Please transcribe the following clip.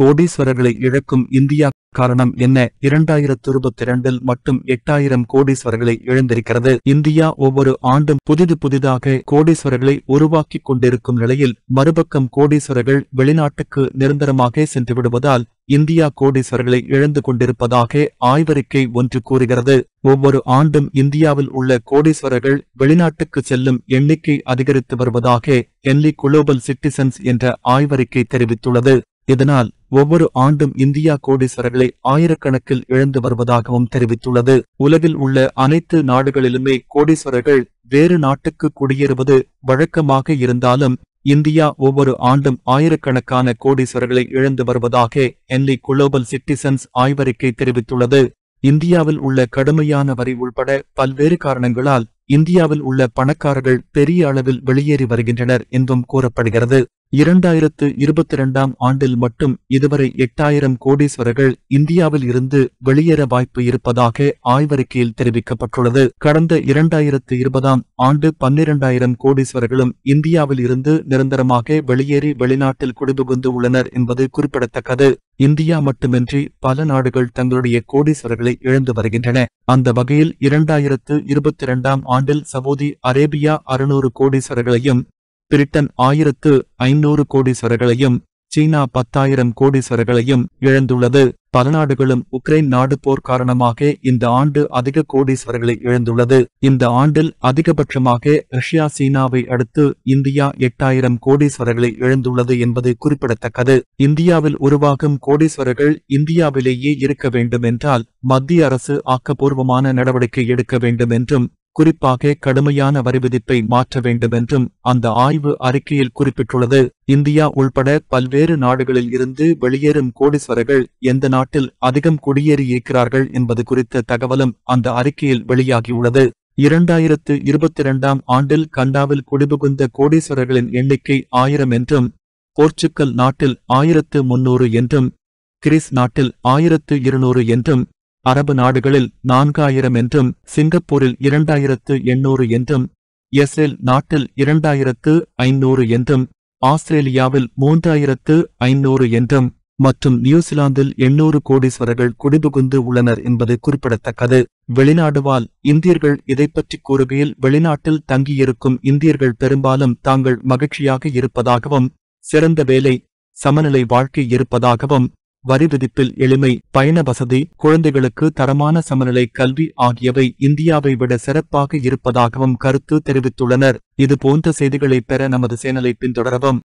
கோடீஸ்வரர்களை இழக்கும் இந்தியா காரணம் என்ன இரண்டாயிரத்து இருபத்தி இரண்டில் மட்டும் எட்டாயிரம் கோடீஸ்வரர்களை இழந்திருக்கிறது இந்தியா ஒவ்வொரு ஆண்டும் புதிது புதிதாக கோடீஸ்வரர்களை உருவாக்கி கொண்டிருக்கும் நிலையில் மறுபக்கம் கோடீஸ்வரர்கள் வெளிநாட்டுக்கு நிரந்தரமாக சென்று விடுவதால் இந்தியா கோடீஸ்வரர்களை இழந்து கொண்டிருப்பதாக ஆய்வறிக்கை ஒன்று கூறுகிறது ஒவ்வொரு ஆண்டும் இந்தியாவில் உள்ள கோடீஸ்வரர்கள் வெளிநாட்டுக்கு செல்லும் எண்ணிக்கை அதிகரித்து வருவதாக என்லி குளோபல் சிட்டிசன்ஸ் என்ற ஆய்வறிக்கை தெரிவித்துள்ளது இதனால் ஒவ்வொரு ஆண்டும் இந்தியா கோடீஸ்வரர்களை ஆயிரக்கணக்கில் இழந்து வருவதாகவும் தெரிவித்துள்ளது உலகில் உள்ள அனைத்து நாடுகளிலுமே கோடீஸ்வரர்கள் வேறு நாட்டுக்கு குடியேறுவது வழக்கமாக இருந்தாலும் இந்தியா ஒவ்வொரு ஆண்டும் ஆயிரக்கணக்கான கோடீஸ்வரர்களை இழந்து வருவதாக என்லி குளோபல் சிட்டிசன்ஸ் ஆய்வறிக்கை தெரிவித்துள்ளது இந்தியாவில் உள்ள கடுமையான வரி உள்பட பல்வேறு காரணங்களால் இந்தியாவில் உள்ள பணக்காரர்கள் பெரிய அளவில் வெளியேறி வருகின்றனர் என்றும் கூறப்படுகிறது இரண்டாயிரத்து இருபத்தி இரண்டாம் ஆண்டில் மட்டும் இதுவரை எட்டாயிரம் கோடீஸ்வரர்கள் இந்தியாவில் இருந்து வெளியேற வாய்ப்பு இருப்பதாக ஆய்வறிக்கையில் தெரிவிக்கப்பட்டுள்ளது கடந்த இரண்டாயிரத்து இருபதாம் ஆண்டு பன்னிரண்டாயிரம் கோடீஸ்வரர்களும் இந்தியாவில் இருந்து நிரந்தரமாக வெளியேறி வெளிநாட்டில் குடிபுகுந்து உள்ளனர் என்பது குறிப்பிடத்தக்கது இந்தியா மட்டுமின்றி பல நாடுகள் தங்களுடைய கோடீஸ்வரர்களை இழந்து வருகின்றன அந்த வகையில் இரண்டாயிரத்து இருபத்தி இரண்டாம் ஆண்டில் சவுதி அரேபியா அறுநூறு கோடீஸ்வரர்களையும் பிரிட்டன் ஆயிரத்து ஐநூறு கோடீஸ்வரர்களையும் சீனா பத்தாயிரம் கோடீஸ்வரர்களையும் இழந்துள்ளது பல நாடுகளும் உக்ரைன் நாடு போர் காரணமாக இந்த ஆண்டு அதிக கோடீஸ்வரர்களை இழந்துள்ளது இந்த ஆண்டில் அதிகபட்சமாக ரஷ்யா சீனாவை அடுத்து இந்தியா எட்டாயிரம் கோடீஸ்வரர்களை இழந்துள்ளது என்பது குறிப்பிடத்தக்கது இந்தியாவில் உருவாகும் கோடீஸ்வரர்கள் இந்தியாவிலேயே இருக்க வேண்டும் என்றால் மத்திய அரசு ஆக்கப்பூர்வமான நடவடிக்கை எடுக்க வேண்டும் என்றும் குறிப்பாக கடுமையான வரிவிதிப்பை மாற்ற வேண்டுமென்றும் அந்த ஆய்வு அறிக்கையில் குறிப்பிட்டுள்ளது இந்தியா உள்பட பல்வேறு நாடுகளில் இருந்து வெளியேறும் கோடீஸ்வரர்கள் எந்த நாட்டில் அதிகம் குடியேறியிருக்கிறார்கள் என்பது குறித்த தகவலும் அந்த அறிக்கையில் வெளியாகியுள்ளது இரண்டாயிரத்து இருபத்தி இரண்டாம் ஆண்டில் கண்டாவில் குடிபுகுந்த கோடீஸ்வரர்களின் எண்ணிக்கை ஆயிரம் என்றும் போர்ச்சுக்கல் நாட்டில் ஆயிரத்து முன்னூறு என்றும் கிரீஸ் நாட்டில் ஆயிரத்து இருநூறு என்றும் அரபு நாடுகளில் நான்காயிரம் என்றும் சிங்கப்பூரில் இரண்டாயிரத்து எண்ணூறு என்றும் இஸ்ரேல் நாட்டில் இரண்டாயிரத்து ஐநூறு என்றும் ஆஸ்திரேலியாவில் மூன்றாயிரத்து ஐநூறு என்றும் மற்றும் நியூசிலாந்தில் எண்ணூறு கோடீஸ்வரர்கள் குடிபுகுந்து உள்ளனர் என்பது குறிப்பிடத்தக்கது வெளிநாடுவால் இந்தியர்கள் இதை பற்றி கூறுகையில் வெளிநாட்டில் தங்கியிருக்கும் இந்தியர்கள் பெரும்பாலும் தாங்கள் மகிழ்ச்சியாக இருப்பதாகவும் சிறந்த வேலை சமநிலை வாழ்க்கை இருப்பதாகவும் வரி விதிப்பில் எளிமை பயண வசதி குழந்தைகளுக்கு தரமான சமநிலை கல்வி ஆகியவை இந்தியாவை விட சிறப்பாக இருப்பதாகவும் கருத்து தெரிவித்துள்ளனர் இதுபோன்ற செய்திகளை பெற நமது சேனலை பின்தொடரவும்